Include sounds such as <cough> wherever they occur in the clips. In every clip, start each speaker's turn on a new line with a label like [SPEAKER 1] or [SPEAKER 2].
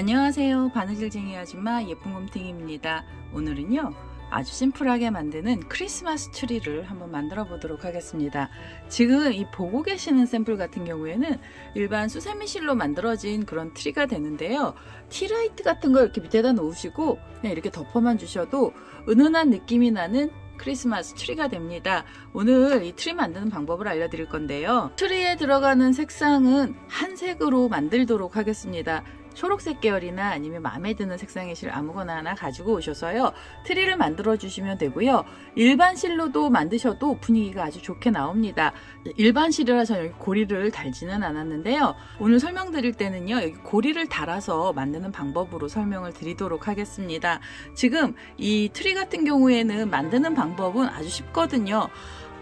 [SPEAKER 1] 안녕하세요. 바느질쟁이 아줌마 예쁜곰팅입니다. 오늘은요. 아주 심플하게 만드는 크리스마스 트리를 한번 만들어 보도록 하겠습니다. 지금 이 보고 계시는 샘플 같은 경우에는 일반 수세미실로 만들어진 그런 트리가 되는데요. 티라이트 같은 걸 이렇게 밑에다 놓으시고 그냥 이렇게 덮어만 주셔도 은은한 느낌이 나는 크리스마스 트리가 됩니다. 오늘 이 트리 만드는 방법을 알려드릴 건데요. 트리에 들어가는 색상은 한색으로 만들도록 하겠습니다. 초록색 계열이나 아니면 마음에 드는 색상의 실 아무거나 하나 가지고 오셔서요. 트리를 만들어 주시면 되고요. 일반 실로도 만드셔도 분위기가 아주 좋게 나옵니다. 일반 실이라 서 여기 고리를 달지는 않았는데요. 오늘 설명드릴 때는요. 여기 고리를 달아서 만드는 방법으로 설명을 드리도록 하겠습니다. 지금 이 트리 같은 경우에는 만드는 방법은 아주 쉽거든요.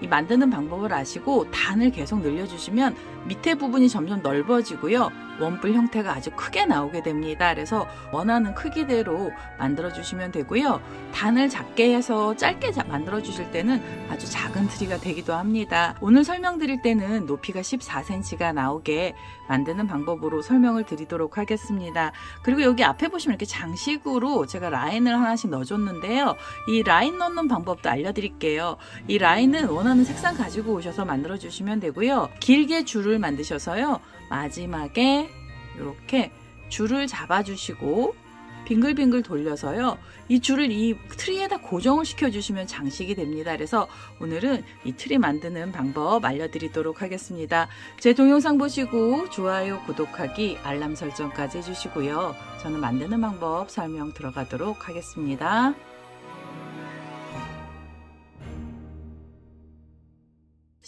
[SPEAKER 1] 이 만드는 방법을 아시고 단을 계속 늘려주시면 밑에 부분이 점점 넓어지고요. 원뿔 형태가 아주 크게 나오게 됩니다. 그래서 원하는 크기대로 만들어주시면 되고요. 단을 작게 해서 짧게 만들어주실 때는 아주 작은 트리가 되기도 합니다. 오늘 설명드릴 때는 높이가 14cm가 나오게 만드는 방법으로 설명을 드리도록 하겠습니다. 그리고 여기 앞에 보시면 이렇게 장식으로 제가 라인을 하나씩 넣어줬는데요. 이 라인 넣는 방법도 알려드릴게요. 이 라인은 원 원하는 색상 가지고 오셔서 만들어 주시면 되고요. 길게 줄을 만드셔서요. 마지막에 이렇게 줄을 잡아주시고 빙글빙글 돌려서요. 이 줄을 이 트리에다 고정을 시켜주시면 장식이 됩니다. 그래서 오늘은 이 트리 만드는 방법 알려드리도록 하겠습니다. 제 동영상 보시고 좋아요, 구독하기, 알람 설정까지 해주시고요. 저는 만드는 방법 설명 들어가도록 하겠습니다.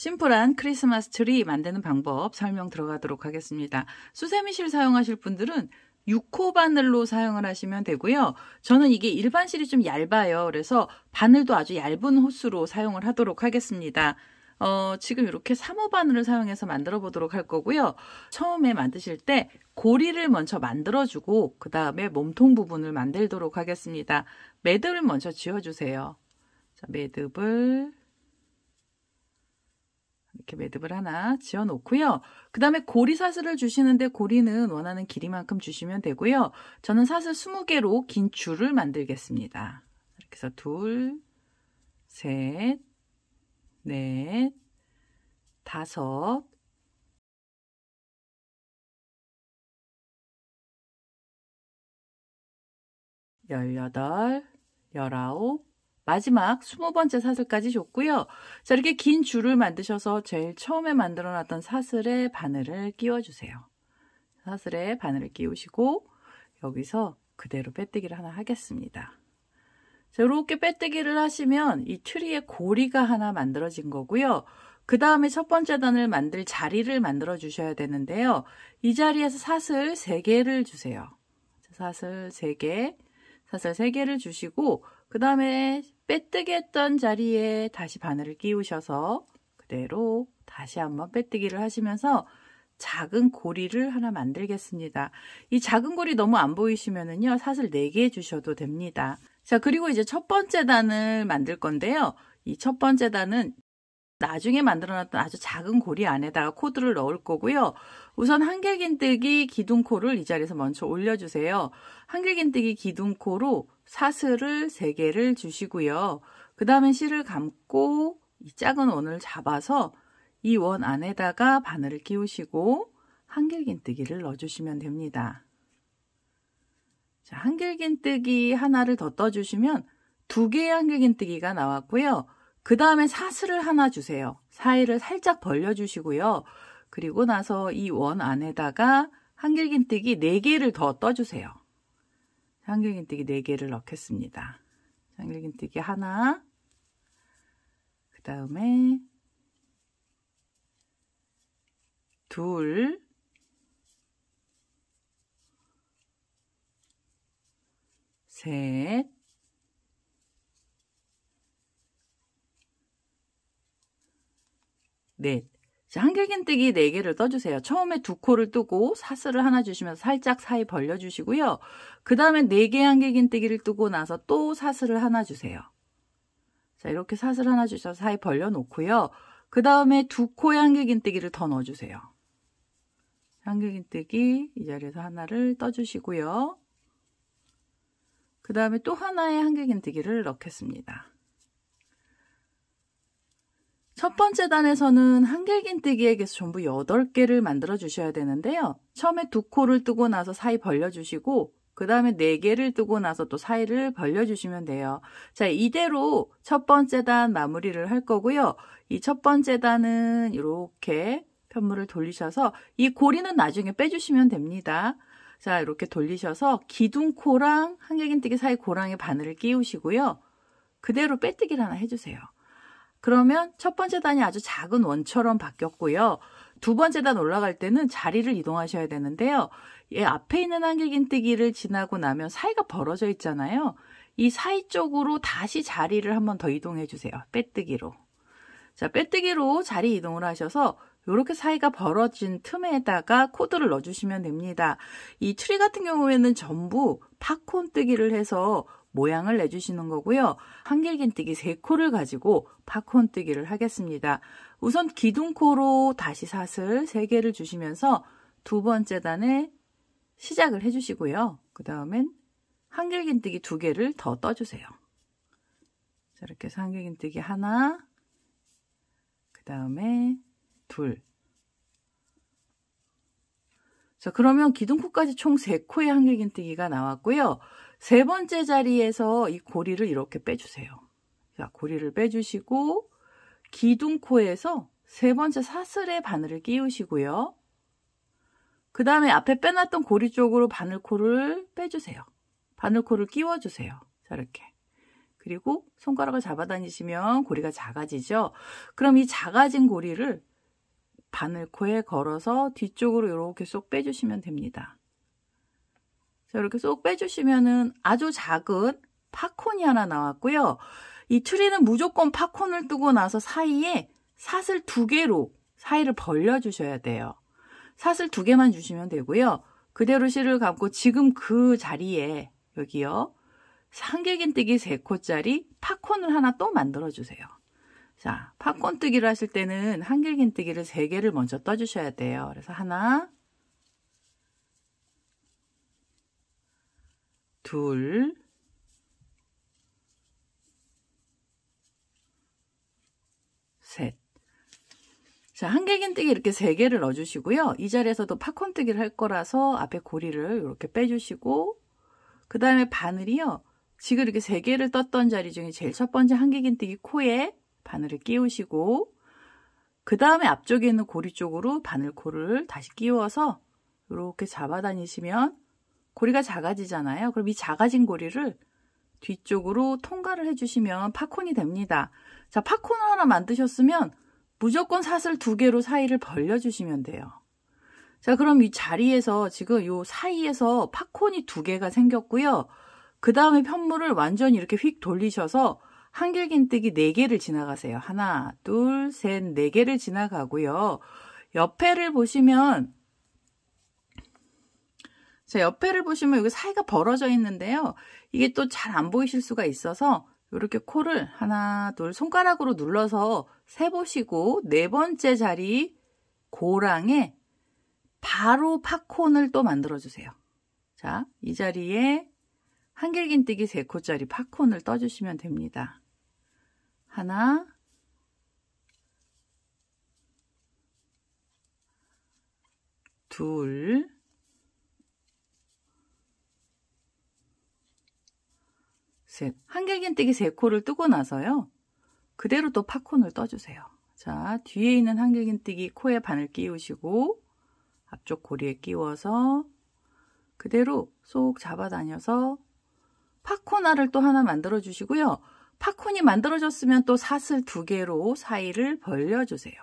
[SPEAKER 1] 심플한 크리스마스 트리 만드는 방법 설명 들어가도록 하겠습니다. 수세미실 사용하실 분들은 6호 바늘로 사용을 하시면 되고요. 저는 이게 일반 실이 좀 얇아요. 그래서 바늘도 아주 얇은 호수로 사용을 하도록 하겠습니다. 어, 지금 이렇게 3호 바늘을 사용해서 만들어 보도록 할 거고요. 처음에 만드실 때 고리를 먼저 만들어주고 그 다음에 몸통 부분을 만들도록 하겠습니다. 매듭을 먼저 지어주세요. 자, 매듭을 이렇게 매듭을 하나 지어 놓고요. 그 다음에 고리 사슬을 주시는데 고리는 원하는 길이만큼 주시면 되고요. 저는 사슬 20개로 긴 줄을 만들겠습니다. 이렇게 해서 둘,
[SPEAKER 2] 셋, 넷, 다섯, 열여덟, 열아홉, 마지막
[SPEAKER 1] 20번째 사슬까지 줬고요. 자, 이렇게 긴 줄을 만드셔서 제일 처음에 만들어 놨던 사슬에 바늘을 끼워주세요. 사슬에 바늘을 끼우시고 여기서 그대로 빼뜨기를 하나 하겠습니다. 자, 이렇게 빼뜨기를 하시면 이트리의 고리가 하나 만들어진 거고요. 그 다음에 첫 번째 단을 만들 자리를 만들어 주셔야 되는데요. 이 자리에서 사슬 3개를 주세요. 사슬 3개, 사슬 3개를 주시고 그 다음에 빼뜨기 했던 자리에 다시 바늘을 끼우셔서 그대로 다시 한번 빼뜨기를 하시면서 작은 고리를 하나 만들겠습니다. 이 작은 고리 너무 안 보이시면은요. 사슬 4개 주셔도 됩니다. 자, 그리고 이제 첫 번째 단을 만들 건데요. 이 첫 번째 단은 나중에 만들어놨던 아주 작은 고리 안에다가 코드를 넣을 거고요. 우선 한길긴뜨기 기둥코를 이 자리에서 먼저 올려주세요. 한길긴뜨기 기둥코로 사슬을 3개를 주시고요. 그 다음에 실을 감고 이 작은 원을 잡아서 이 원 안에다가 바늘을 끼우시고 한길긴뜨기를 넣어주시면 됩니다. 자, 한길긴뜨기 하나를 더 떠주시면 두 개의 한길긴뜨기가 나왔고요. 그 다음에 사슬을 하나 주세요. 사이를 살짝 벌려주시고요. 그리고 나서 이 원 안에다가 한길긴뜨기 4개를 더 떠주세요. 한길긴뜨기 4개를 넣겠습니다. 한길긴뜨기 하나, 그 다음에 둘, 셋, 넷.
[SPEAKER 2] 한길긴뜨기
[SPEAKER 1] 4개를 떠주세요. 처음에 두 코를 뜨고 사슬을 하나 주시면서 살짝 사이 벌려주시고요. 그 다음에 4개 한길긴뜨기를 뜨고 나서 또 사슬을 하나 주세요. 자 이렇게 사슬 하나 주셔서 사이 벌려놓고요. 그 다음에 두 코 한길긴뜨기를 더 넣어주세요. 한길긴뜨기 이 자리에서 하나를 떠주시고요. 그 다음에 또 하나의 한길긴뜨기를 넣겠습니다. 첫 번째 단에서는 한길긴 뜨기에게서 전부 8개를 만들어 주셔야 되는데요. 처음에 두 코를 뜨고 나서 사이 벌려주시고 그 다음에 4개를 뜨고 나서 또 사이를 벌려주시면 돼요. 자, 이대로 첫 번째 단 마무리를 할 거고요. 이 첫 번째 단은 이렇게 편물을 돌리셔서 이 고리는 나중에 빼주시면 됩니다. 자, 이렇게 돌리셔서 기둥코랑 한길긴뜨기 사이 고랑에 바늘을 끼우시고요. 그대로 빼뜨기를 하나 해주세요. 그러면 첫 번째 단이 아주 작은 원처럼 바뀌었고요. 두 번째 단 올라갈 때는 자리를 이동하셔야 되는데요. 예, 앞에 있는 한길긴뜨기를 지나고 나면 사이가 벌어져 있잖아요. 이 사이 쪽으로 다시 자리를 한 번 더 이동해 주세요. 빼뜨기로. 자, 빼뜨기로 자리 이동을 하셔서 이렇게 사이가 벌어진 틈에다가 코드를 넣어주시면 됩니다. 이 트리 같은 경우에는 전부 팝콘 뜨기를 해서 모양을 내주시는 거고요. 한길긴뜨기 3코를 가지고 팝콘뜨기를 하겠습니다. 우선 기둥코로 다시 사슬 3개를 주시면서 두 번째 단에 시작을 해주시고요. 그 다음엔 한길긴뜨기 2개를 더 떠주세요. 자, 이렇게 해서 한길긴뜨기 하나, 그 다음에 둘, 자, 그러면 기둥코까지 총 3코의 한길긴뜨기가 나왔고요. 세 번째 자리에서 이 고리를 이렇게 빼주세요. 자, 고리를 빼주시고 기둥코에서 세 번째 사슬에 바늘을 끼우시고요. 그 다음에 앞에 빼놨던 고리 쪽으로 바늘코를 빼주세요. 바늘코를 끼워주세요. 자, 이렇게. 그리고 손가락을 잡아다니시면 고리가 작아지죠. 그럼 이 작아진 고리를 바늘코에 걸어서 뒤쪽으로 이렇게 쏙 빼주시면 됩니다. 자, 이렇게 쏙 빼주시면은 아주 작은 팝콘이 하나 나왔고요. 이 트리는 무조건 팝콘을 뜨고 나서 사이에 사슬 두 개로 사이를 벌려주셔야 돼요. 사슬 두 개만 주시면 되고요. 그대로 실을 감고 지금 그 자리에 여기요. 삼계긴뜨기 3코짜리 팝콘을 하나 또 만들어주세요. 자, 팝콘 뜨기를 하실 때는 한길긴뜨기를 3개를 먼저 떠주셔야 돼요. 그래서 하나, 둘, 셋. 자, 한개긴뜨기 이렇게 세 개를 넣어주시고요. 이 자리에서도 팝콘뜨기를 할 거라서 앞에 고리를 이렇게 빼주시고 그 다음에 바늘이요. 지금 이렇게 세 개를 떴던 자리 중에 제일 첫 번째 한개긴뜨기 코에 바늘을 끼우시고 그 다음에 앞쪽에 있는 고리 쪽으로 바늘 코를 다시 끼워서 이렇게 잡아다니시면 고리가 작아지잖아요. 그럼 이 작아진 고리를 뒤쪽으로 통과를 해주시면 팝콘이 됩니다. 자, 팝콘을 하나 만드셨으면 무조건 사슬 두 개로 사이를 벌려주시면 돼요. 자, 그럼 이 자리에서 지금 요 사이에서 팝콘이 두 개가 생겼고요. 그 다음에 편물을 완전히 이렇게 휙 돌리셔서 한길긴뜨기 4개를 지나가세요. 하나, 둘, 셋, 4개를 지나가고요. 옆에를 보시면 자, 옆에를 보시면 여기 사이가 벌어져 있는데요. 이게 또 잘 안 보이실 수가 있어서 이렇게 코를 하나, 둘 손가락으로 눌러서 세보시고 네 번째 자리 고랑에 바로 팝콘을 또 만들어주세요. 자, 이 자리에 한길긴뜨기 세코짜리 팝콘을 떠주시면 됩니다. 하나, 둘, 즉 한길긴뜨기 세코를 뜨고 나서요. 그대로 또 팝콘을 떠주세요. 자, 뒤에 있는 한길긴뜨기 코에 바늘 끼우시고 앞쪽 고리에 끼워서 그대로 쏙 잡아다녀서 팝콘알을 또 하나 만들어 주시고요. 팝콘이 만들어졌으면 또 사슬 두 개로 사이를 벌려주세요.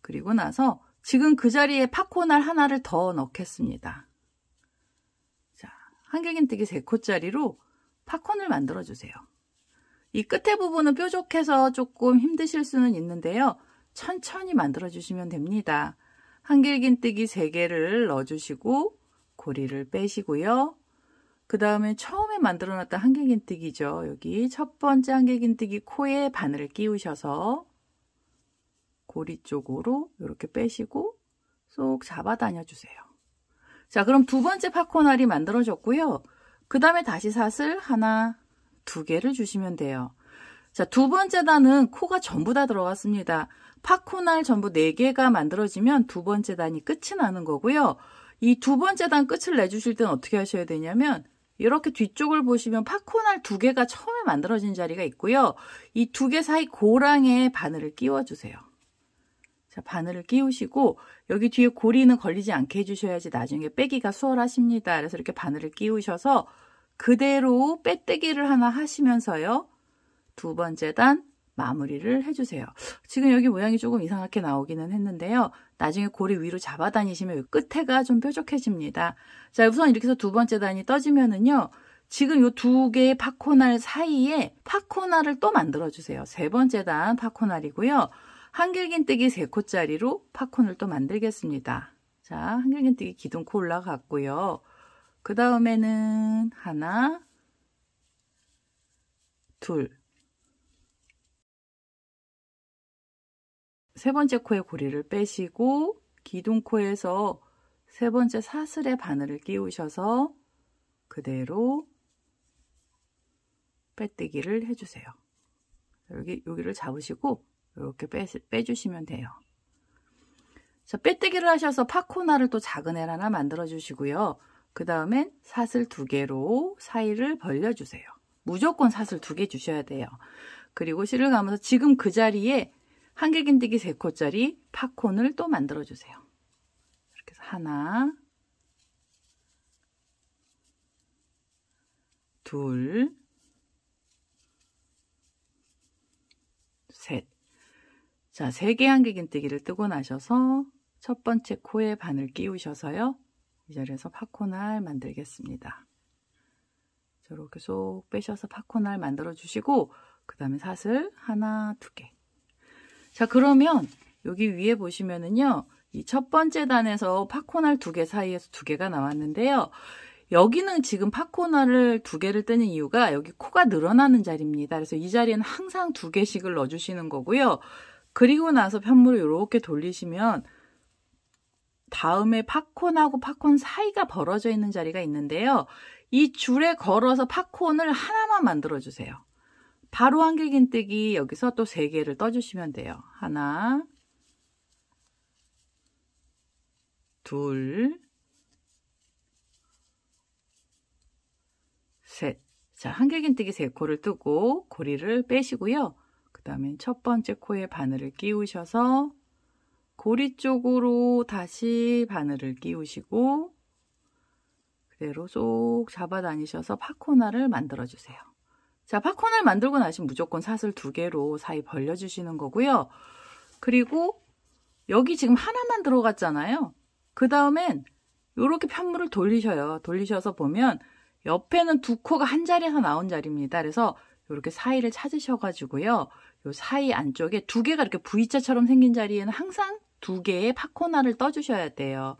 [SPEAKER 1] 그리고 나서 지금 그 자리에 팝콘알 하나를 더 넣겠습니다. 자, 한길긴뜨기 3코짜리로 팝콘을 만들어 주세요. 이 끝에 부분은 뾰족해서 조금 힘드실 수는 있는데요. 천천히 만들어 주시면 됩니다. 한길긴뜨기 3개를 넣어주시고 고리를 빼시고요. 그 다음에 처음에 만들어 놨던 한길긴뜨기죠. 여기 첫 번째 한길긴뜨기 코에 바늘을 끼우셔서 고리 쪽으로 이렇게 빼시고 쏙 잡아 다녀주세요. 자 그럼 두 번째 팝콘알이 만들어졌고요. 그 다음에 다시 사슬 하나, 두 개를 주시면 돼요. 자, 두 번째 단은 코가 전부 다 들어갔습니다. 파코날 전부 네개가 만들어지면 두 번째 단이 끝이 나는 거고요. 이 두 번째 단 끝을 내주실 때는 어떻게 하셔야 되냐면 이렇게 뒤쪽을 보시면 파코날 두 개가 처음에 만들어진 자리가 있고요. 이 두 개 사이 고랑에 바늘을 끼워주세요. 자, 바늘을 끼우시고 여기 뒤에 고리는 걸리지 않게 해주셔야지 나중에 빼기가 수월하십니다. 그래서 이렇게 바늘을 끼우셔서 그대로 빼뜨기를 하나 하시면서요. 두 번째 단 마무리를 해주세요. 지금 여기 모양이 조금 이상하게 나오기는 했는데요. 나중에 고리 위로 잡아다니시면 끝에가 좀 뾰족해집니다. 자, 우선 이렇게 해서 두 번째 단이 떠지면은요. 지금 이 두 개의 파코날 사이에 파코날을 또 만들어주세요. 세 번째 단 파코날이고요. 한길긴뜨기 3코짜리로 팝콘을 또 만들겠습니다. 자, 한길긴뜨기 기둥코 올라갔고요. 그 다음에는 하나, 둘, 세 번째 코에 고리를 빼시고 기둥코에서 세 번째 사슬에 바늘을 끼우셔서 그대로 빼뜨기를 해주세요. 여기, 여기를 잡으시고 이렇게 빼, 빼주시면 돼요. 자, 빼뜨기를 하셔서 파코나를 또 작은 애 하나 만들어주시고요. 그 다음엔 사슬 두 개로 사이를 벌려주세요. 무조건 사슬 두 개 주셔야 돼요. 그리고 실을 감아서 지금 그 자리에 한길긴뜨기 3코짜리 팝콘을 또 만들어주세요. 이렇게 해서 하나, 둘, 셋. 자, 세 개 한길긴뜨기를 뜨고 나셔서 첫 번째 코에 바늘 끼우셔서요. 이 자리에서 파코날 만들겠습니다. 저렇게쏙 빼셔서 파코날 만들어 주시고 그 다음에 사슬 하나, 두 개. 자, 그러면 여기 위에 보시면은요. 이 첫 번째 단에서 파코날 두 개 사이에서 두 개가 나왔는데요. 여기는 지금 파코나을두 개를 뜨는 이유가 여기 코가 늘어나는 자리입니다. 그래서 이 자리에는 항상 두 개씩을 넣어주시는 거고요. 그리고 나서 편물을 이렇게 돌리시면 다음에 팝콘하고 팝콘 사이가 벌어져 있는 자리가 있는데요. 이 줄에 걸어서 팝콘을 하나만 만들어주세요. 바로 한길긴뜨기 여기서 또 3개를 떠주시면 돼요. 하나, 둘, 셋. 자, 한길긴뜨기 3코를 뜨고 고리를 빼시고요. 그 다음에 첫 번째 코에 바늘을 끼우셔서 고리 쪽으로 다시 바늘을 끼우시고 그대로 쏙 잡아 다니셔서 파코나를 만들어 주세요. 자, 파코나를 만들고 나시면 무조건 사슬 두 개로 사이 벌려 주시는 거고요. 그리고 여기 지금 하나만 들어갔잖아요. 그 다음엔 이렇게 편물을 돌리셔요. 돌리셔서 보면 옆에는 두 코가 한 자리에서 나온 자리입니다. 그래서 이렇게 사이를 찾으셔가지고요. 요 사이 안쪽에 두 개가 이렇게 V자처럼 생긴 자리에는 항상 두 개의 팝코나를 떠주셔야 돼요.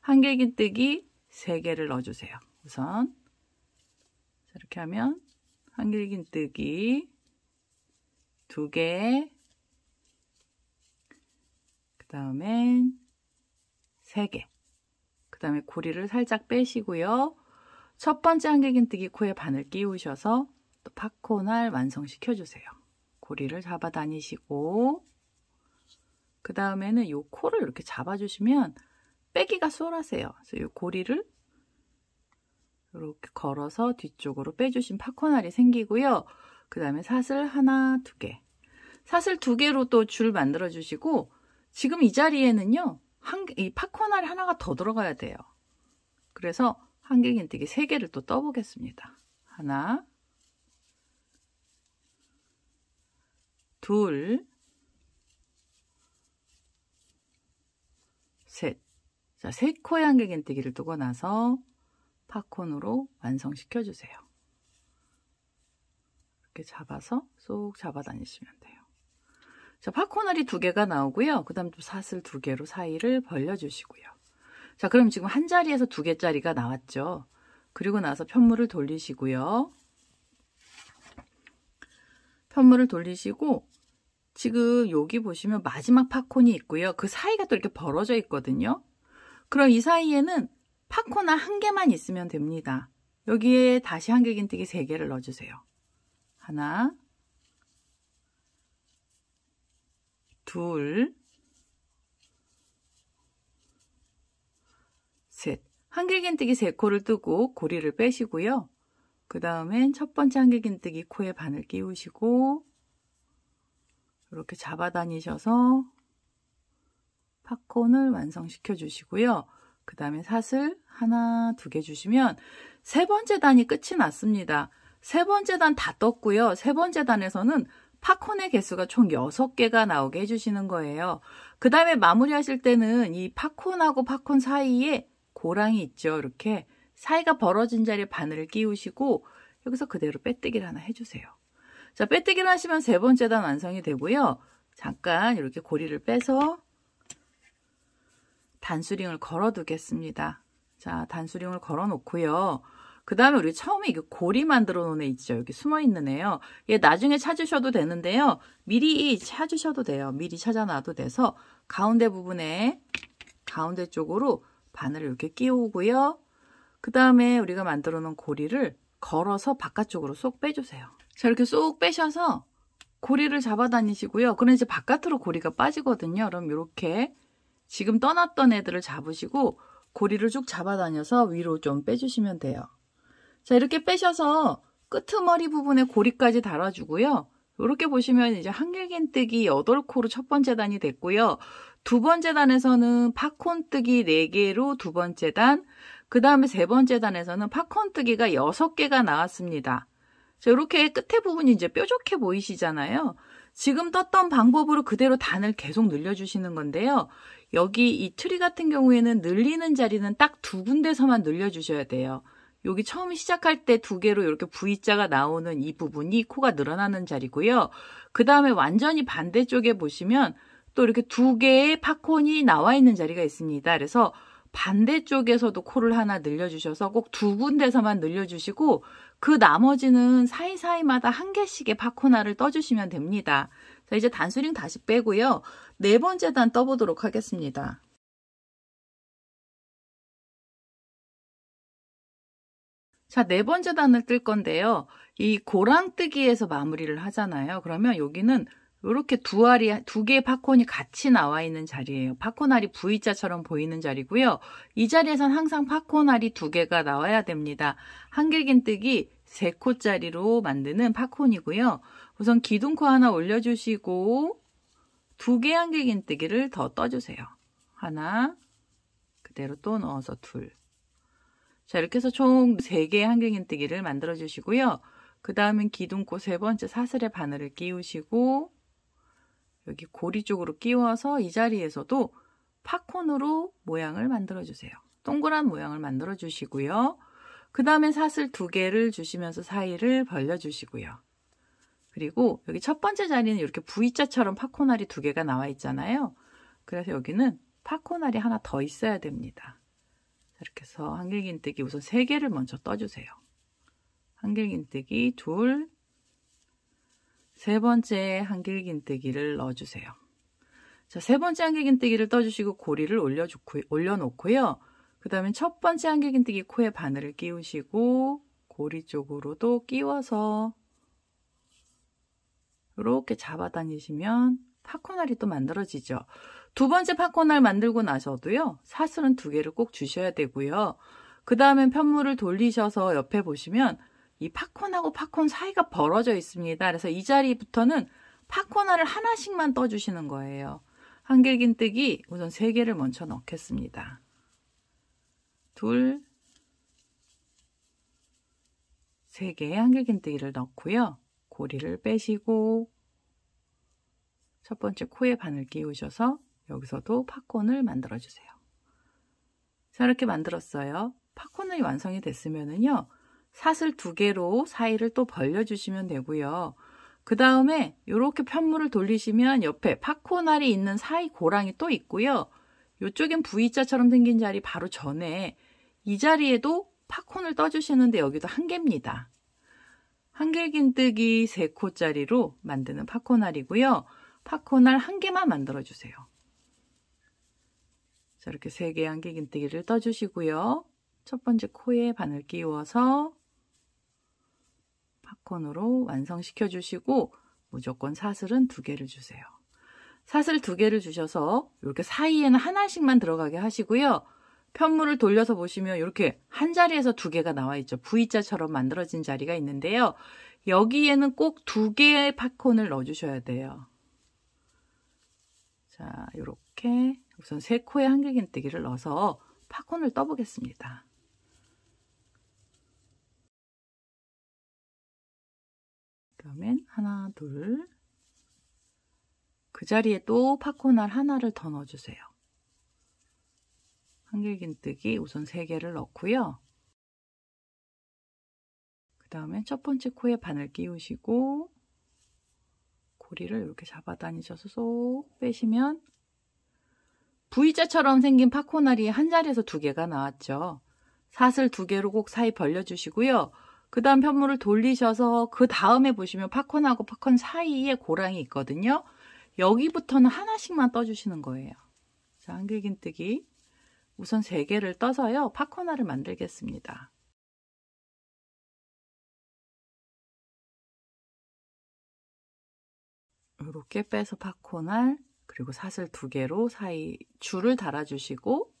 [SPEAKER 1] 한길긴뜨기 세 개를 넣어주세요. 우선 이렇게 하면 한길긴뜨기 두 개, 그 다음엔 세 개, 그 다음에 고리를 살짝 빼시고요. 첫 번째 한길긴뜨기 코에 바늘 끼우셔서 또팝코날 완성시켜주세요. 고리를 잡아 다니시고 그 다음에는 요 코를 이렇게 잡아주시면 빼기가 수월하세요 그래서 요 고리를 이렇게 걸어서 뒤쪽으로 빼주신 파코날이 생기고요. 그 다음에 사슬 하나, 두 개. 사슬 두 개로 또 줄 만들어주시고 지금 이 자리에는요. 한, 이 파코날 이 하나가 더 들어가야 돼요. 그래서 한길긴뜨기 세개를또 떠보겠습니다. 하나, 둘, 셋. 자, 세 코의 한개겐뜨기를 두고 나서 팝콘으로 완성시켜 주세요. 이렇게 잡아서 쏙 잡아 다니시면 돼요. 자, 팝콘알이 두 개가 나오고요. 그 다음 또 사슬 두 개로 사이를 벌려주시고요. 자, 그럼 지금 한 자리에서 두 개짜리가 나왔죠. 그리고 나서 편물을 돌리시고요. 편물을 돌리시고 지금 여기 보시면 마지막 팝콘이 있고요. 그 사이가 또 이렇게 벌어져 있거든요. 그럼 이 사이에는 팝콘 한 개만 있으면 됩니다. 여기에 다시 한길긴뜨기 3개를 넣어주세요. 하나, 둘, 셋. 한길긴뜨기 3코를 뜨고 고리를 빼시고요. 그 다음엔 첫 번째 한길긴뜨기 코에 바늘 끼우시고 이렇게 잡아다니셔서 팝콘을 완성시켜 주시고요. 그 다음에 사슬 하나, 두 개 주시면 세 번째 단이 끝이 났습니다. 세 번째 단 다 떴고요. 세 번째 단에서는 팝콘의 개수가 총 6개가 나오게 해주시는 거예요. 그 다음에 마무리하실 때는 이 팝콘하고 팝콘 사이에 고랑이 있죠. 이렇게 사이가 벌어진 자리에 바늘을 끼우시고 여기서 그대로 빼뜨기를 하나 해주세요. 자, 빼뜨기를 하시면 세 번째 단 완성이 되고요. 잠깐 이렇게 고리를 빼서 단수링을 걸어두겠습니다. 자, 단수링을 걸어놓고요. 그 다음에 우리 처음에 이거 고리 만들어 놓은 애 있죠? 여기 숨어 있는 애요. 얘 나중에 찾으셔도 되는데요. 미리 찾으셔도 돼요. 미리 찾아놔도 돼서 가운데 부분에 가운데 쪽으로 바늘을 이렇게 끼우고요. 그 다음에 우리가 만들어 놓은 고리를 걸어서 바깥쪽으로 쏙 빼주세요. 자, 이렇게 쏙 빼셔서 고리를 잡아다니시고요. 그럼 이제 바깥으로 고리가 빠지거든요. 그럼 이렇게 지금 떠났던 애들을 잡으시고 고리를 쭉 잡아다녀서 위로 좀 빼주시면 돼요. 자, 이렇게 빼셔서 끄트머리 부분에 고리까지 달아주고요. 이렇게 보시면 이제 한길긴뜨기 8코로 첫 번째 단이 됐고요. 두 번째 단에서는 팝콘뜨기 4개로 두 번째 단, 그 다음에 세 번째 단에서는 팝콘뜨기가 6개가 나왔습니다. 자, 이렇게 끝에 부분이 이제 뾰족해 보이시잖아요. 지금 떴던 방법으로 그대로 단을 계속 늘려주시는 건데요. 여기 이 트리 같은 경우에는 늘리는 자리는 딱 두 군데서만 늘려주셔야 돼요. 여기 처음 시작할 때 두 개로 이렇게 V자가 나오는 이 부분이 코가 늘어나는 자리고요. 그 다음에 완전히 반대쪽에 보시면 또 이렇게 두 개의 팝콘이 나와 있는 자리가 있습니다. 그래서 반대쪽에서도 코를 하나 늘려주셔서 꼭 두 군데서만 늘려주시고 그 나머지는 사이사이마다 한 개씩의 파코나를 떠주시면
[SPEAKER 2] 됩니다. 자, 이제 단수링 다시 빼고요. 네 번째 단 떠보도록 하겠습니다. 자, 네 번째 단을 뜰 건데요. 이 고랑뜨기에서 마무리를 하잖아요.
[SPEAKER 1] 그러면 여기는 이렇게 두 알이 두 개의 팝콘이 같이 나와 있는 자리예요. 팝콘 알이 V자처럼 보이는 자리고요. 이 자리에선 항상 팝콘 알이 두 개가 나와야 됩니다. 한길긴뜨기 3코짜리로 만드는 팝콘이고요. 우선 기둥코 하나 올려주시고 두 개 한길긴뜨기를 더 떠주세요. 하나 그대로 또 넣어서 둘. 자 이렇게 해서 총 세 개 한길긴뜨기를 만들어주시고요. 그 다음엔 기둥코 세 번째 사슬에 바늘을 끼우시고 여기 고리 쪽으로 끼워서 이 자리에서도 팝콘으로 모양을 만들어주세요. 동그란 모양을 만들어주시고요. 그 다음에 사슬 두 개를 주시면서 사이를 벌려주시고요. 그리고 여기 첫 번째 자리는 이렇게 V자처럼 팝콘알이 두 개가 나와 있잖아요. 그래서 여기는 팝콘알이 하나 더 있어야 됩니다. 이렇게 해서 한길긴뜨기 우선 세 개를 먼저 떠주세요. 한길긴뜨기 둘, 세 번째 한길긴뜨기를 넣어주세요. 자, 세 번째 한길긴뜨기를 떠주시고 고리를 올려주고, 올려놓고요. 그 다음에 첫 번째 한길긴뜨기 코에 바늘을 끼우시고 고리 쪽으로도 끼워서 이렇게 잡아다니시면 팝코날이또 만들어지죠. 두 번째 팝코날 만들고 나서도요. 사슬은 두 개를 꼭 주셔야 되고요. 그다음에 편물을 돌리셔서 옆에 보시면 이 팝콘하고 팝콘 사이가 벌어져 있습니다. 그래서 이 자리부터는 팝콘 알을 하나씩만 떠주시는 거예요. 한길긴뜨기 우선 세개를 먼저 넣겠습니다. 둘, 세개의 한길긴뜨기를 넣고요. 고리를 빼시고 첫 번째 코에 바늘 끼우셔서 여기서도 팝콘을 만들어주세요. 자, 이렇게 만들었어요. 팝콘이 완성이 됐으면은요. 사슬 두 개로 사이를 또 벌려주시면 되고요. 그 다음에 이렇게 편물을 돌리시면 옆에 파코날이 있는 사이 고랑이 또 있고요. 이쪽엔 V자처럼 생긴 자리 바로 전에 이 자리에도 파콘을 떠주시는데 여기도 한 개입니다. 한길긴뜨기 3코짜리로 만드는 파코날이고요. 파코날 한 개만 만들어주세요. 자, 이렇게 3개 한길긴뜨기를 떠주시고요. 첫 번째 코에 바늘 끼워서 스콘으로 완성시켜 주시고 무조건 사슬은 두 개를 주세요. 사슬 두 개를 주셔서 이렇게 사이에는 하나씩만 들어가게 하시고요. 편물을 돌려서 보시면 이렇게 한 자리에서 두 개가 나와 있죠. V자처럼 만들어진 자리가 있는데요. 여기에는 꼭 두 개의 팝콘을 넣어주셔야 돼요. 자, 이렇게 우선 세코에
[SPEAKER 2] 한길긴뜨기를 넣어서 팝콘을 떠보겠습니다. 다음엔 하나, 둘. 그 자리에 또 파코날 하나를 더 넣어주세요.
[SPEAKER 1] 한길긴뜨기 우선 3개를 넣고요. 그 다음에 첫 번째 코에 바늘 끼우시고 고리를 이렇게 잡아다니셔서 쏙 빼시면 V자처럼 생긴 파코날이 한 자리에서 두 개가 나왔죠. 사슬 두 개로 꼭 사이 벌려주시고요. 그 다음 편물을 돌리셔서 그 다음에 보시면 팝콘하고 팝콘 사이에 고랑이 있거든요. 여기부터는 하나씩만 떠주시는 거예요. 자,
[SPEAKER 2] 한길긴뜨기. 우선 세개를 떠서요. 팝콘알을 만들겠습니다. 이렇게 빼서 팝콘알 그리고 사슬 두 개로 사이 줄을
[SPEAKER 1] 달아주시고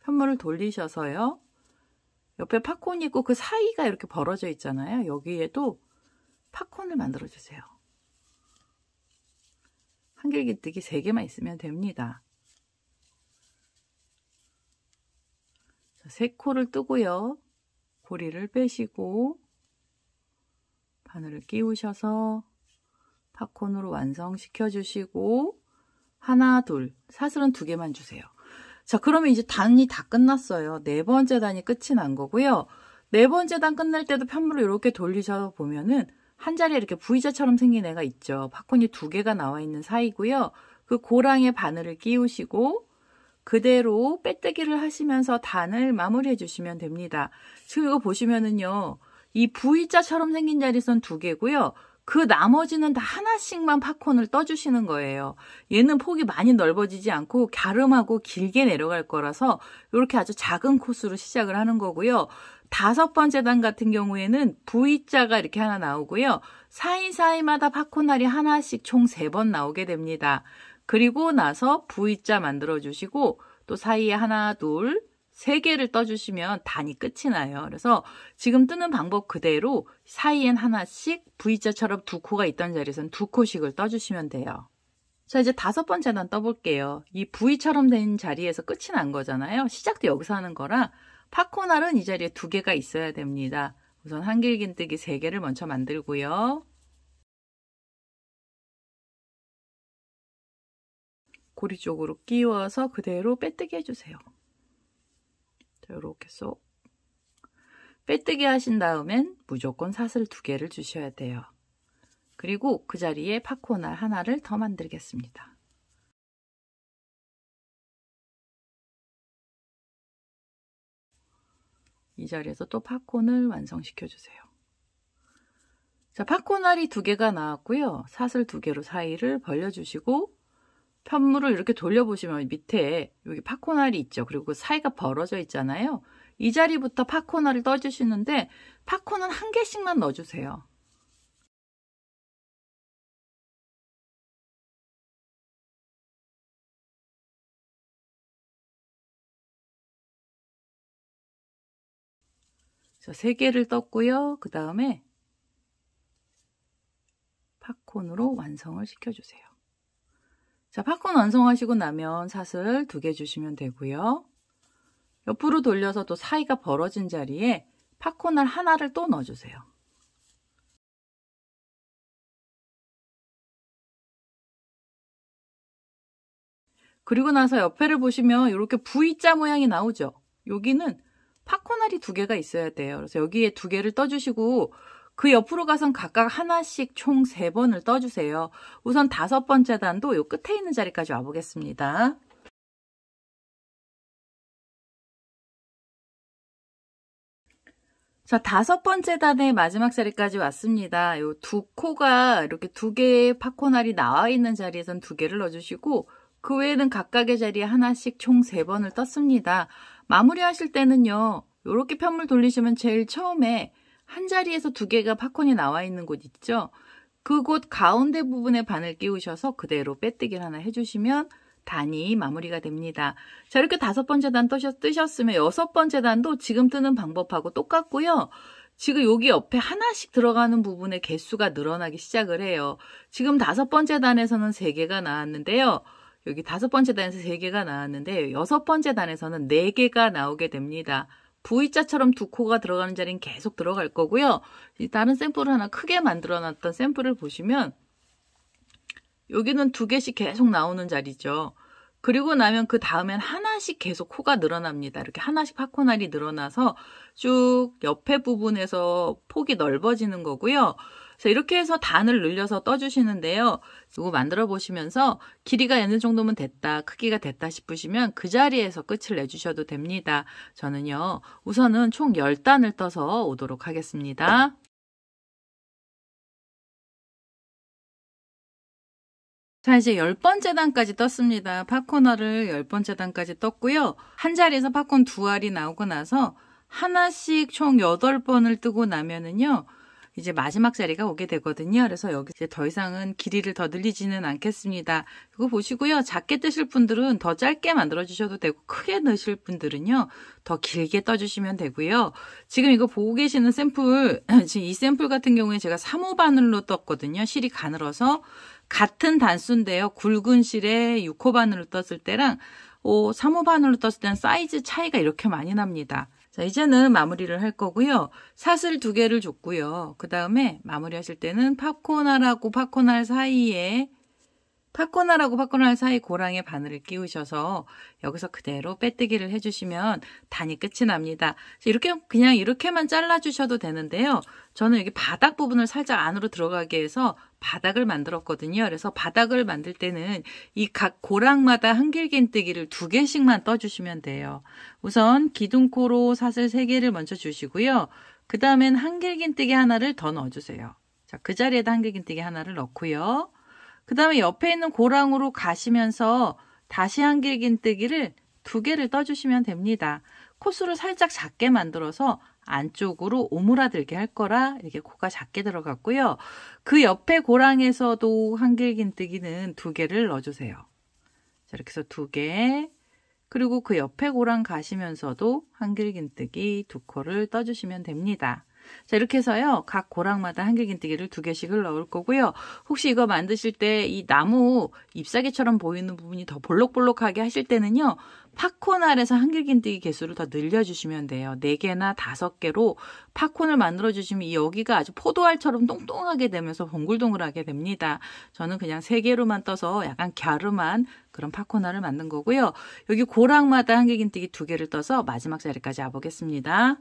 [SPEAKER 1] 편물을 돌리셔서요. 옆에 팝콘이 있고 그 사이가 이렇게 벌어져 있잖아요. 여기에도 팝콘을 만들어주세요. 한길기뜨기 3개만 있으면 됩니다. 자, 3코를 뜨고요. 고리를 빼시고 바늘을 끼우셔서 팝콘으로 완성시켜 주시고 하나, 둘, 사슬은 두 개만 주세요. 자, 그러면 이제 단이 다 끝났어요. 네 번째 단이 끝이 난 거고요. 네 번째 단 끝날 때도 편물을 이렇게 돌리셔 보면은 한 자리에 이렇게 V자처럼 생긴 애가 있죠. 팝콘이 두 개가 나와 있는 사이고요. 그 고랑에 바늘을 끼우시고 그대로 빼뜨기를 하시면서 단을 마무리해 주시면 됩니다. 지금 이거 보시면은요. 이 V자처럼 생긴 자리선 두 개고요. 그 나머지는 다 하나씩만 팝콘을 떠주시는 거예요. 얘는 폭이 많이 넓어지지 않고 갸름하고 길게 내려갈 거라서 이렇게 아주 작은 코스로 시작을 하는 거고요. 다섯 번째 단 같은 경우에는 V자가 이렇게 하나 나오고요. 사이사이마다 팝콘알이 하나씩 총 세 번 나오게 됩니다. 그리고 나서 V자 만들어주시고 또 사이에 하나, 둘, 3개를 떠주시면 단이 끝이 나요. 그래서 지금 뜨는 방법 그대로 사이엔 하나씩 V자처럼 두 코가 있던 자리에선 두 코씩을 떠주시면 돼요. 자 이제 다섯 번째 단 떠볼게요. 이 V처럼 된 자리에서 끝이 난 거잖아요. 시작도 여기서 하는 거라 파코날은 이 자리에 두 개가 있어야 됩니다.
[SPEAKER 2] 우선 한길긴뜨기 세 개를 먼저 만들고요. 고리 쪽으로 끼워서 그대로
[SPEAKER 1] 빼뜨기 해주세요. 이렇게 쏙. 빼뜨기 하신 다음엔 무조건 사슬 두 개를 주셔야 돼요. 그리고 그 자리에
[SPEAKER 2] 파코알 하나를 더 만들겠습니다. 이 자리에서 또 팝콘을
[SPEAKER 1] 완성시켜 주세요. 자, 팝콘알이 두 개가 나왔고요. 사슬 두 개로 사이를 벌려주시고 편물을 이렇게 돌려보시면 밑에 여기 파코날이 있죠. 그리고 그 사이가 벌어져 있잖아요. 이 자리부터 파코날을 떠주시는데
[SPEAKER 2] 파코는 한 개씩만 넣어주세요. 자, 세 개를 떴고요. 그 다음에 팝콘으로
[SPEAKER 1] 완성을 시켜주세요. 자, 팝콘 완성하시고 나면 사슬 두 개 주시면 되고요. 옆으로 돌려서 또 사이가 벌어진 자리에 팝콘알
[SPEAKER 2] 하나를 또 넣어주세요. 그리고 나서 옆에를 보시면
[SPEAKER 1] 이렇게 V자 모양이 나오죠. 여기는 팝콘알이 두 개가 있어야 돼요. 그래서 여기에 두 개를 떠주시고 그 옆으로 가선 각각 하나씩 총 3번을 떠주세요.
[SPEAKER 2] 우선 다섯 번째 단도 요 끝에 있는 자리까지 와보겠습니다. 자, 다섯 번째 단의 마지막 자리까지 왔습니다. 요두 코가 이렇게 두 개의
[SPEAKER 1] 파코날이 나와 있는 자리에선 두 개를 넣어주시고 그 외에는 각각의 자리에 하나씩 총3번을 떴습니다. 마무리하실 때는요. 이렇게 편물 돌리시면 제일 처음에 한 자리에서 두 개가 팝콘이 나와 있는 곳 있죠? 그곳 가운데 부분에 반을 끼우셔서 그대로 빼뜨기를 하나 해주시면 단이 마무리가 됩니다. 자 이렇게 다섯 번째 단 뜨셨, 뜨셨으면 여섯 번째 단도 지금 뜨는 방법하고 똑같고요. 지금 여기 옆에 하나씩 들어가는 부분의 개수가 늘어나기 시작을 해요. 지금 다섯 번째 단에서는 세개가 나왔는데요. 여기 다섯 번째 단에서 세개가 나왔는데 여섯 번째 단에서는 네개가 나오게 됩니다. V자처럼 두 코가 들어가는 자리는 계속 들어갈 거고요. 다른 샘플을 하나 크게 만들어 놨던 샘플을 보시면 여기는 두 개씩 계속 나오는 자리죠. 그리고 나면 그 다음엔 하나씩 계속 코가 늘어납니다. 이렇게 하나씩 파코날이 늘어나서 쭉 옆에 부분에서 폭이 넓어지는 거고요. 자, 이렇게 해서 단을 늘려서 떠주시는데요. 이거 만들어 보시면서 길이가 어느 정도면 됐다, 크기가 됐다 싶으시면 그 자리에서 끝을 내주셔도 됩니다. 저는요, 우선은 총 10단을 떠서
[SPEAKER 2] 오도록 하겠습니다. 자, 이제 열 번째 단까지 떴습니다. 팝콘알을 열 번째 단까지
[SPEAKER 1] 떴고요. 한 자리에서 팝콘 두 알이 나오고 나서 하나씩 총 여덟 번을 뜨고 나면은요. 이제 마지막 자리가 오게 되거든요. 그래서 여기 이제 더 이상은 길이를 더 늘리지는 않겠습니다. 이거 보시고요. 작게 뜨실 분들은 더 짧게 만들어 주셔도 되고 크게 넣으실 분들은요. 더 길게 떠주시면 되고요. 지금 이거 보고 계시는 샘플, <clears throat> 지금 이 샘플 같은 경우에 제가 3호 바늘로 떴거든요. 실이 가늘어서 같은 단수인데요. 굵은 실에 6호 바늘로 떴을 때랑 오, 어, 3호 바늘로 떴을 때는 사이즈 차이가 이렇게 많이 납니다. 자, 이제는 마무리를 할 거고요. 사슬 두 개를 줬고요. 그 다음에 마무리하실 때는 팝콘알하고 팝콘알 사이에 팝콘알하고 팝콘알 사이 고랑에 바늘을 끼우셔서 여기서 그대로 빼뜨기를 해주시면 단이 끝이 납니다. 이렇게 그냥 이렇게만 잘라주셔도 되는데요. 저는 여기 바닥 부분을 살짝 안으로 들어가게 해서 바닥을 만들었거든요. 그래서 바닥을 만들 때는 이 각 고랑마다 한길긴뜨기를 두 개씩만 떠주시면 돼요. 우선 기둥코로 사슬 세 개를 먼저 주시고요. 그 다음엔 한길긴뜨기 하나를 더 넣어주세요. 자, 그 자리에다 한길긴뜨기 하나를 넣고요. 그 다음에 옆에 있는 고랑으로 가시면서 다시 한길긴뜨기를 두 개를 떠주시면 됩니다. 코수를 살짝 작게 만들어서 안쪽으로 오므라들게 할 거라 이렇게 코가 작게 들어갔고요. 그 옆에 고랑에서도 한길긴뜨기는 두 개를 넣어주세요. 자, 이렇게 해서 두 개, 그리고 그 옆에 고랑 가시면서도 한길긴뜨기 두 코를 떠주시면 됩니다. 자, 이렇게 해서요. 각 고랑마다 한길긴뜨기를 두 개씩을 넣을 거고요. 혹시 이거 만드실 때 이 나무 잎사귀처럼 보이는 부분이 더 볼록볼록하게 하실 때는요. 팝콘 알에서 한길긴뜨기 개수를 더 늘려주시면 돼요. 4개나 5개로 팝콘을 만들어주시면 여기가 아주 포도알처럼 똥똥하게 되면서 동글동글하게 됩니다. 저는 그냥 3개로만 떠서 약간 갸름한 그런 팝콘 알을 만든 거고요. 여기 고랑마다
[SPEAKER 2] 한길긴뜨기 두개를 떠서 마지막 자리까지 와보겠습니다.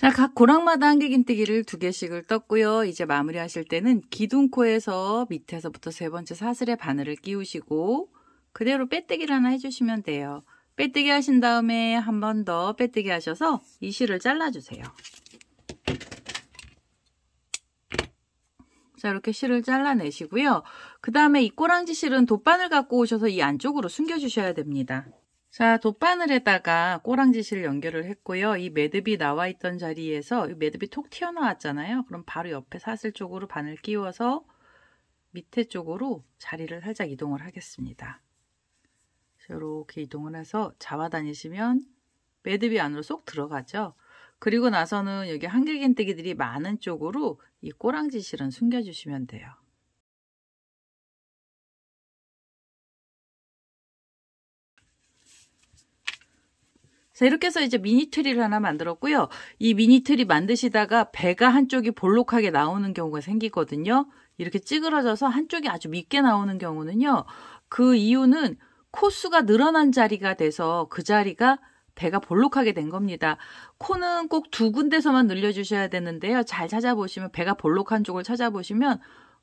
[SPEAKER 2] 자, 각 고랑마다
[SPEAKER 1] 한길긴뜨기를 두 개씩을 떴고요. 이제 마무리하실 때는 기둥코에서 밑에서부터 세 번째 사슬에 바늘을 끼우시고 그대로 빼뜨기를 하나 해주시면 돼요. 빼뜨기 하신 다음에 한 번 더 빼뜨기 하셔서 이 실을 잘라주세요. 자 이렇게 실을 잘라내시고요. 그 다음에 이 꼬랑지 실은 돗바늘 갖고 오셔서 이 안쪽으로 숨겨주셔야 됩니다. 자, 돗바늘에다가 꼬랑지실 연결을 했고요. 이 매듭이 나와 있던 자리에서 매듭이 톡 튀어나왔잖아요. 그럼 바로 옆에 사슬 쪽으로 바늘 끼워서 밑에 쪽으로 자리를 살짝 이동을 하겠습니다. 이렇게 이동을 해서 잡아 다니시면 매듭이 안으로 쏙 들어가죠. 그리고 나서는 여기 한길긴뜨기들이
[SPEAKER 2] 많은 쪽으로 이 꼬랑지실은 숨겨주시면 돼요. 자, 이렇게 해서 이제 미니 트리를 하나 만들었고요. 이 미니 트리 만드시다가
[SPEAKER 1] 배가 한쪽이 볼록하게 나오는 경우가 생기거든요. 이렇게 찌그러져서 한쪽이 아주 밉게 나오는 경우는요. 그 이유는 코수가 늘어난 자리가 돼서 그 자리가 배가 볼록하게 된 겁니다. 코는 꼭 두 군데서만 늘려주셔야 되는데요. 잘 찾아보시면 배가 볼록한 쪽을 찾아보시면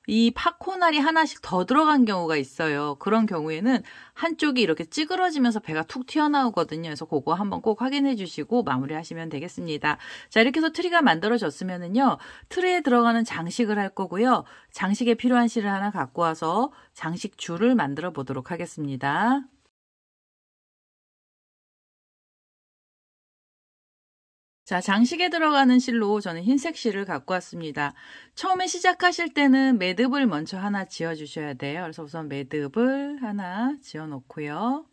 [SPEAKER 1] 이 팝콘알이 하나씩 더 들어간 경우가 있어요. 그런 경우에는 한쪽이 이렇게 찌그러지면서 배가 툭 튀어나오거든요. 그래서 그거 한번 꼭 확인해 주시고 마무리하시면 되겠습니다. 자, 이렇게 해서 트리가 만들어졌으면은요. 트리에 들어가는 장식을 할 거고요. 장식에 필요한 실을 하나 갖고 와서
[SPEAKER 2] 장식 줄을 만들어 보도록 하겠습니다. 자, 장식에 들어가는 실로 저는
[SPEAKER 1] 흰색 실을 갖고 왔습니다. 처음에 시작하실 때는 매듭을 먼저 하나 지어주셔야 돼요. 그래서 우선 매듭을 하나 지어놓고요.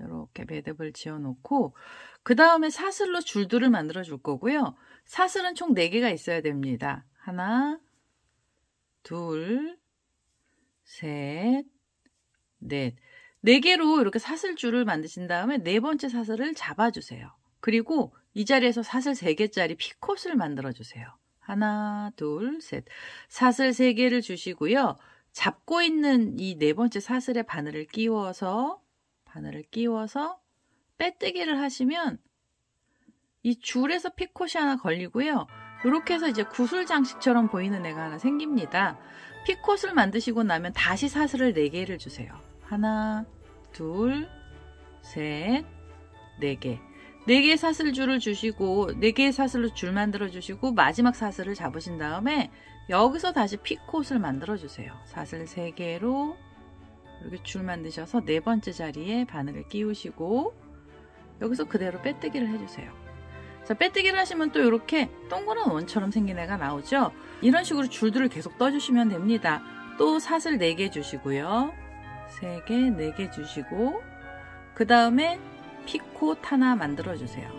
[SPEAKER 1] 이렇게 매듭을 지어놓고 그 다음에 사슬로 줄들을 만들어 줄 거고요. 사슬은 총 4개가 있어야 됩니다. 하나, 둘, 셋, 넷. 네개로 이렇게 사슬줄을 만드신 다음에 네 번째 사슬을 잡아주세요. 그리고 이 자리에서 사슬 3개짜리 피콧을 만들어주세요. 하나, 둘, 셋. 사슬 3개를 주시고요. 잡고 있는 이 네 번째 사슬의 바늘을 끼워서, 바늘을 끼워서 빼뜨기를 하시면 이 줄에서 피콧이 하나 걸리고요. 이렇게 해서 이제 구슬 장식처럼 보이는 애가 하나 생깁니다. 피콧을 만드시고 나면 다시 사슬을 4개를 주세요. 하나, 둘, 셋, 4개. 4개의 사슬 줄을 주시고 4개의 사슬로 줄 만들어 주시고 마지막 사슬을 잡으신 다음에 여기서 다시 피콧을 만들어 주세요. 사슬 3개로 이렇게 줄 만드셔서 네 번째 자리에 바늘을 끼우시고 여기서 그대로 빼뜨기를 해주세요. 자, 빼뜨기를 하시면 또 이렇게 동그란 원처럼 생긴 애가 나오죠. 이런 식으로 줄들을 계속 떠주시면 됩니다. 또 사슬 4개 주시고요. 3개, 4개 주시고 그 다음에 피콧 하나 만들어주세요.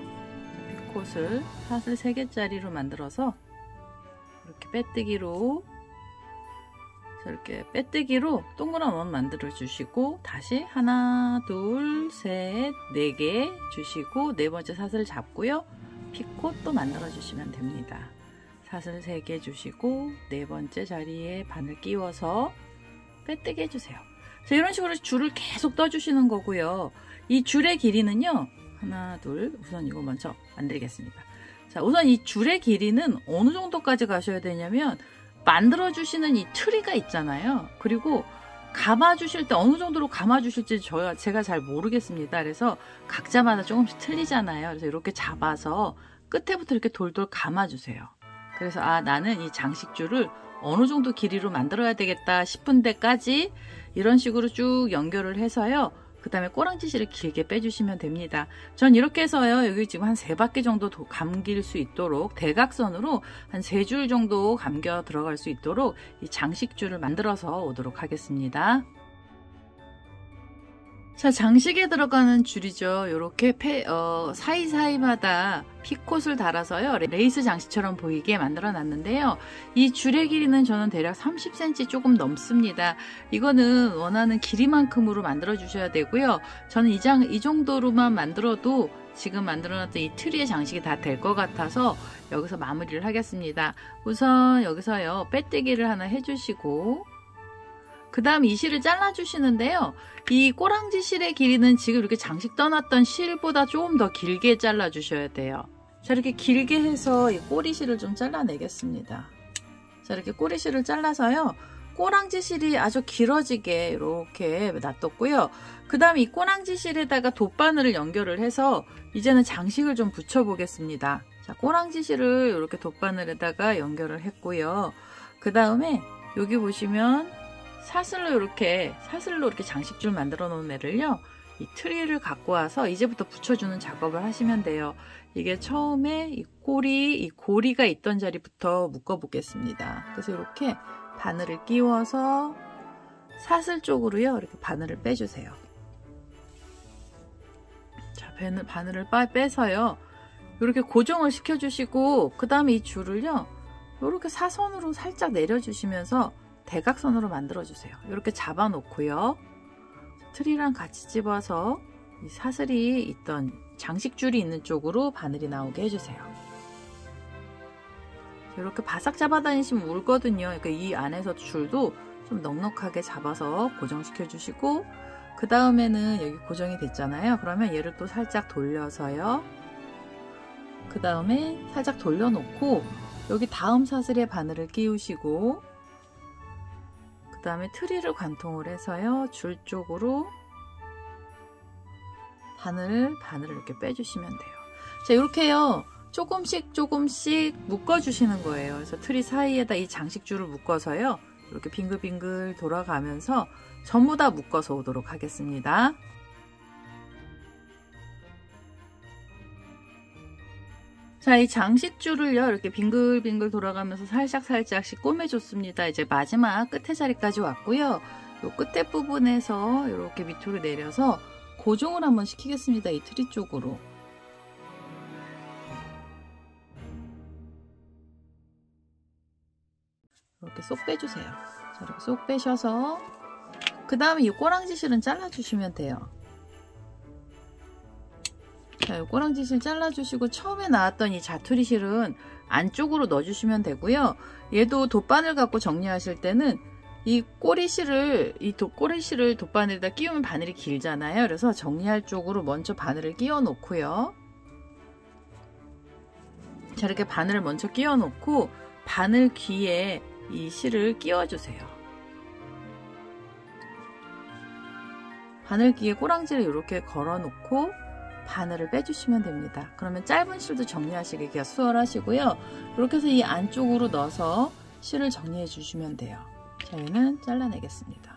[SPEAKER 1] 피콧을 사슬 3개짜리로 만들어서 이렇게 빼뜨기로 이렇게 빼뜨기로 동그란 원 만들어 주시고 다시 하나 둘셋네 개 주시고 네 번째 사슬 잡고요 피콧 또 만들어 주시면 됩니다 사슬 3개 주시고 네 번째 자리에 바늘 끼워서 빼뜨기 해주세요 자, 이런 식으로 줄을 계속 떠주시는 거고요 이 줄의 길이는요. 하나, 둘. 우선 이거 먼저 만들겠습니다. 자, 우선 이 줄의 길이는 어느 정도까지 가셔야 되냐면 만들어주시는 이 트리가 있잖아요. 그리고 감아주실 때 어느 정도로 감아주실지 저, 제가 잘 모르겠습니다. 그래서 각자마다 조금씩 틀리잖아요. 그래서 이렇게 잡아서 끝에부터 이렇게 돌돌 감아주세요. 그래서 아 나는 이 장식줄을 어느 정도 길이로 만들어야 되겠다 싶은 데까지 이런 식으로 쭉 연결을 해서요. 그 다음에 꼬랑지실을 길게 빼주시면 됩니다. 전 이렇게 해서요. 여기 지금 한 3바퀴 정도 감길 수 있도록 대각선으로 한 3줄 정도 감겨 들어갈 수 있도록 이 장식줄을 만들어서 오도록 하겠습니다. 자 장식에 들어가는 줄이죠 이렇게 어, 사이사이마다 피콧을 달아서요 레이스 장식처럼 보이게 만들어 놨는데요 이 줄의 길이는 저는 대략 30cm 조금 넘습니다 이거는 원하는 길이만큼으로 만들어 주셔야 되고요 저는 이, 장, 이 정도로만 만들어도 지금 만들어놨던 이 트리의 장식이 다 될 것 같아서 여기서 마무리를 하겠습니다 우선 여기서요 빼뜨기를 하나 해주시고 그 다음 이 실을 잘라주시는데요. 이 꼬랑지 실의 길이는 지금 이렇게 장식 떠났던 실보다 조금 더 길게 잘라주셔야 돼요. 자 이렇게 길게 해서 이 꼬리실을 좀 잘라내겠습니다. 자 이렇게 꼬리실을 잘라서요. 꼬랑지 실이 아주 길어지게 이렇게 놔뒀고요. 그다음이 꼬랑지 실에다가 돗바늘을 연결을 해서 이제는 장식을 좀 붙여보겠습니다. 자, 꼬랑지 실을 이렇게 돗바늘에다가 연결을 했고요. 그 다음에 여기 보시면 사슬로 이렇게 사슬로 이렇게 장식줄 만들어 놓은 애를요 이 트리를 갖고 와서 이제부터 붙여주는 작업을 하시면 돼요 이게 처음에 이 꼬리 이 고리가 있던 자리부터 묶어 보겠습니다 그래서 이렇게 바늘을 끼워서 사슬 쪽으로요 이렇게 바늘을 빼주세요 자 바늘, 바늘을 빼서요 이렇게 고정을 시켜주시고 그 다음에 이 줄을요 이렇게 사선으로 살짝 내려주시면서 대각선으로 만들어주세요. 이렇게 잡아놓고요. 트리랑 같이 집어서 이 사슬이 있던 장식줄이 있는 쪽으로 바늘이 나오게 해주세요. 이렇게 바싹 잡아다니시면 울거든요. 그러니까 이 안에서 줄도 좀 넉넉하게 잡아서 고정시켜 주시고 그 다음에는 여기 고정이 됐잖아요. 그러면 얘를 또 살짝 돌려서요. 그 다음에 살짝 돌려놓고 여기 다음 사슬에 바늘을 끼우시고 그 다음에 트리를 관통을 해서요. 줄 쪽으로 바늘, 바늘을 이렇게 빼주시면 돼요. 자, 이렇게요. 조금씩 조금씩 묶어주시는 거예요. 그래서 트리 사이에다 이 장식줄을 묶어서요. 이렇게 빙글빙글 돌아가면서 전부 다 묶어서 오도록 하겠습니다. 자, 이 장식줄을요, 이렇게 빙글빙글 돌아가면서 살짝살짝씩 꼬매줬습니다. 이제 마지막 끝에 자리까지 왔고요. 요 끝에 부분에서 이렇게 밑으로 내려서 고정을 한번 시키겠습니다. 이 트리 쪽으로. 이렇게 쏙 빼주세요. 자, 이렇게 쏙 빼셔서 그 다음에 이 꼬랑지 실은 잘라주시면 돼요. 자, 네, 요 꼬랑지실 잘라주시고 처음에 나왔던 이 자투리 실은 안쪽으로 넣어주시면 되고요. 얘도 돗바늘 갖고 정리하실 때는 이 꼬리 실을 이 도, 꼬리 실을 돗바늘에다 끼우면 바늘이 길잖아요. 그래서 정리할 쪽으로 먼저 바늘을 끼워 놓고요. 자 이렇게 바늘을 먼저 끼워 놓고 바늘 귀에 이 실을 끼워 주세요. 바늘 귀에 꼬랑지를 이렇게 걸어 놓고 바늘을 빼주시면 됩니다. 그러면 짧은 실도 정리하시기가 수월하시고요. 이렇게 해서 이 안쪽으로 넣어서 실을 정리해 주시면 돼요. 저희는 잘라내겠습니다.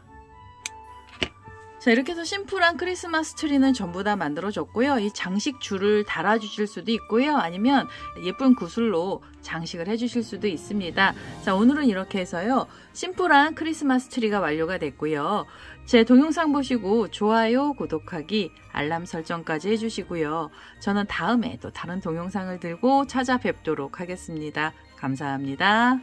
[SPEAKER 1] 자 이렇게 해서 심플한 크리스마스 트리는 전부 다 만들어졌고요. 이 장식 줄을 달아주실 수도 있고요. 아니면 예쁜 구슬로 장식을 해주실 수도 있습니다. 자 오늘은 이렇게 해서요. 심플한 크리스마스 트리가 완료가 됐고요. 제 동영상 보시고 좋아요, 구독하기, 알람 설정까지 해주시고요. 저는 다음에 또 다른 동영상을 들고 찾아뵙도록 하겠습니다. 감사합니다.